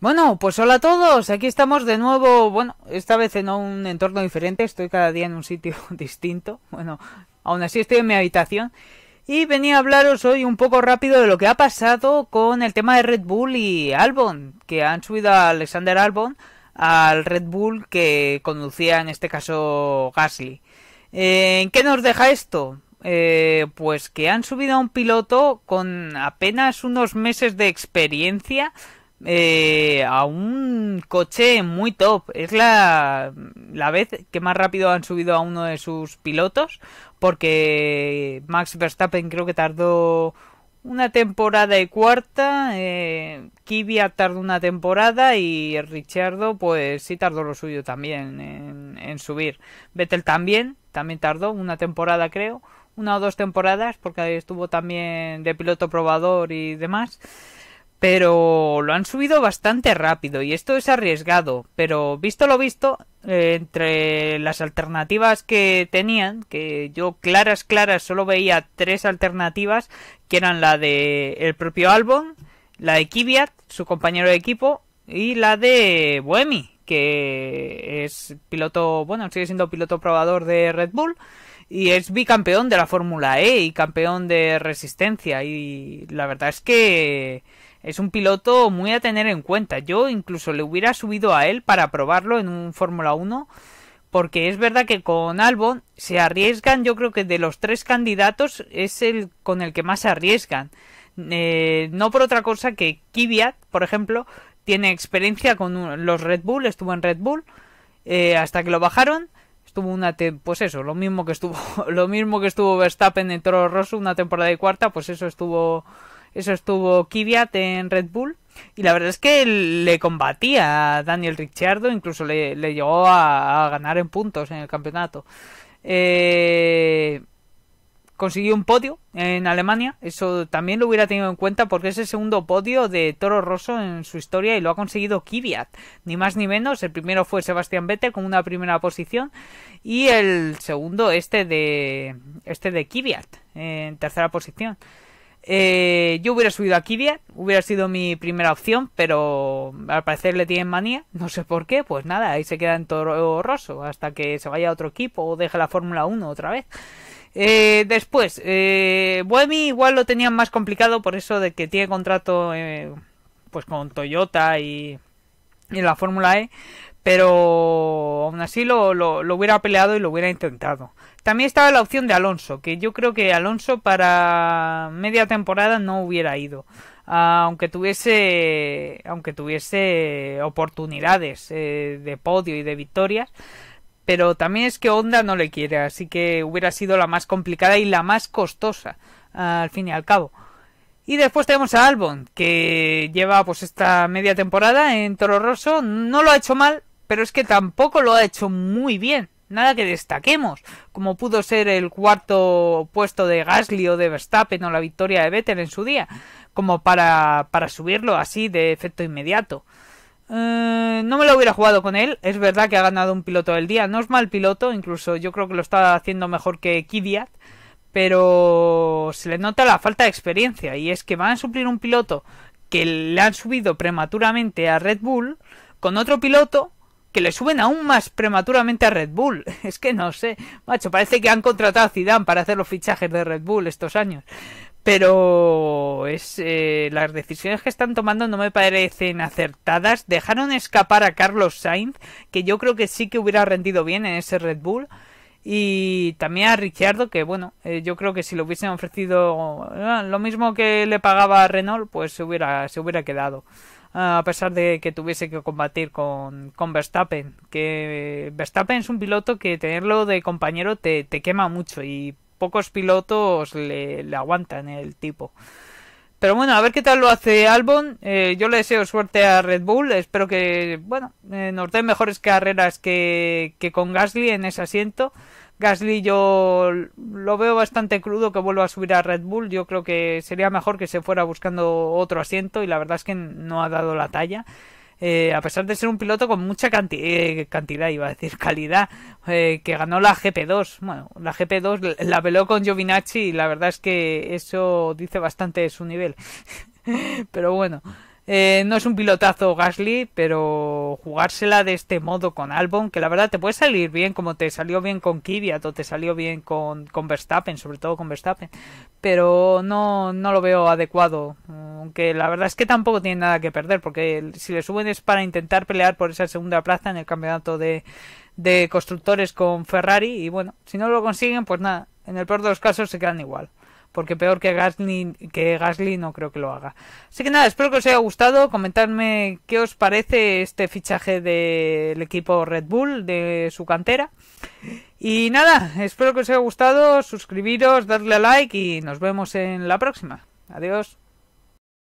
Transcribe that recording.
Bueno, pues hola a todos, aquí estamos de nuevo, bueno, esta vez en un entorno diferente, estoy cada día en un sitio distinto, bueno, aún así estoy en mi habitación y venía a hablaros hoy un poco rápido de lo que ha pasado con el tema de Red Bull y Albon, que han subido a Alexander Albon al Red Bull que conducía en este caso Gasly. Eh, ¿En qué nos deja esto? Eh, pues que han subido a un piloto con apenas unos meses de experiencia eh, a un coche muy top. Es la, la vez que más rápido han subido a uno de sus pilotos, porque Max Verstappen creo que tardó una temporada y cuarta, eh, tardó una temporada y Richardo pues sí tardó lo suyo también en, en subir. Vettel también, también tardó una temporada creo, una o dos temporadas porque estuvo también de piloto probador y demás pero lo han subido bastante rápido y esto es arriesgado, pero visto lo visto, eh, entre las alternativas que tenían, que yo claras claras solo veía tres alternativas, que eran la de el propio Albon, la de Kiviat, su compañero de equipo, y la de Buemi, que es piloto, bueno, sigue siendo piloto probador de Red Bull y es bicampeón de la Fórmula E y campeón de resistencia y la verdad es que es un piloto muy a tener en cuenta. Yo incluso le hubiera subido a él para probarlo en un Fórmula 1. Porque es verdad que con Albon se arriesgan, yo creo que de los tres candidatos es el con el que más se arriesgan. Eh, no por otra cosa que Kvyat, por ejemplo, tiene experiencia con los Red Bull, estuvo en Red Bull eh, hasta que lo bajaron. Estuvo una pues eso, lo mismo que estuvo lo mismo que estuvo Verstappen en Toro Rosso una temporada de cuarta, pues eso estuvo eso estuvo Kvyat en Red Bull. Y la verdad es que le combatía a Daniel Ricciardo, incluso le, llegó a, ganar en puntos en el campeonato. Eh, consiguió un podio en Alemania, eso también lo hubiera tenido en cuenta porque es el segundo podio de Toro Rosso en su historia y lo ha conseguido Kvyat, ni más ni menos, el primero fue Sebastián Vettel con una primera posición y el segundo este de este de Kvyat en tercera posición. Eh, yo hubiera subido a Kvyat hubiera sido mi primera opción, pero al parecer le tienen manía, no sé por qué, pues nada, ahí se queda en Toro Rosso hasta que se vaya a otro equipo o deje la Fórmula 1 otra vez. Eh, después, eh, igual lo tenían más complicado por eso de que tiene contrato eh, pues con Toyota y, y la Fórmula E pero aún así lo, lo, hubiera peleado y lo hubiera intentado. También estaba la opción de Alonso, que yo creo que Alonso para media temporada no hubiera ido, aunque tuviese, aunque tuviese oportunidades eh, de podio y de victorias. Pero también es que Honda no le quiere, así que hubiera sido la más complicada y la más costosa, al fin y al cabo. Y después tenemos a Albon, que lleva pues esta media temporada en Toro Rosso. No lo ha hecho mal, pero es que tampoco lo ha hecho muy bien. Nada que destaquemos, como pudo ser el cuarto puesto de Gasly o de Verstappen o la victoria de Vettel en su día, como para, para subirlo así de efecto inmediato. Eh, no me lo hubiera jugado con él, es verdad que ha ganado un piloto del día, no es mal piloto, incluso yo creo que lo está haciendo mejor que Kvyat, pero se le nota la falta de experiencia y es que van a suplir un piloto que le han subido prematuramente a Red Bull con otro piloto que le suben aún más prematuramente a Red Bull. Es que no sé, macho, parece que han contratado a Zidane para hacer los fichajes de Red Bull estos años. Pero es eh, las decisiones que están tomando no me parecen acertadas. Dejaron escapar a Carlos Sainz, que yo creo que sí que hubiera rendido bien en ese Red Bull. Y también a Ricciardo, que bueno, eh, yo creo que si le hubiesen ofrecido ah, lo mismo que le pagaba a Renault, pues se hubiera, se hubiera quedado. Ah, a pesar de que tuviese que combatir con, Verstappen. Que Verstappen es un piloto que tenerlo de compañero te, te quema mucho y pocos pilotos le, aguantan el tipo. Pero bueno, a ver qué tal lo hace Albon. Eh, yo le deseo suerte a Red Bull. Espero que, bueno, eh, nos den mejores carreras que, que con Gasly en ese asiento. Gasly yo lo veo bastante crudo que vuelva a subir a Red Bull. Yo creo que sería mejor que se fuera buscando otro asiento y la verdad es que no ha dado la talla. Eh, a pesar de ser un piloto con mucha eh, cantidad, iba a decir calidad, eh, que ganó la GP2. Bueno, la GP2 la, la con Giovinacci y la verdad es que eso dice bastante de su nivel. Pero bueno. Eh, no es un pilotazo Gasly, pero jugársela de este modo con Albon, que la verdad te puede salir bien, como te salió bien con Kvyat o te salió bien con, Verstappen, sobre todo con Verstappen, pero no, no lo veo adecuado. Aunque la verdad es que tampoco tiene nada que perder, porque si le suben es para intentar pelear por esa segunda plaza en el campeonato de, de constructores con Ferrari, y bueno, si no lo consiguen, pues nada, en el peor de los casos se quedan igual porque peor que Gasly, que Gasly no creo que lo haga. Así que nada, espero que os haya gustado. Comentadme qué os parece este fichaje del equipo Red Bull, de su cantera. Y nada, espero que os haya gustado. Suscribiros, darle a like y nos vemos en la próxima. Adiós.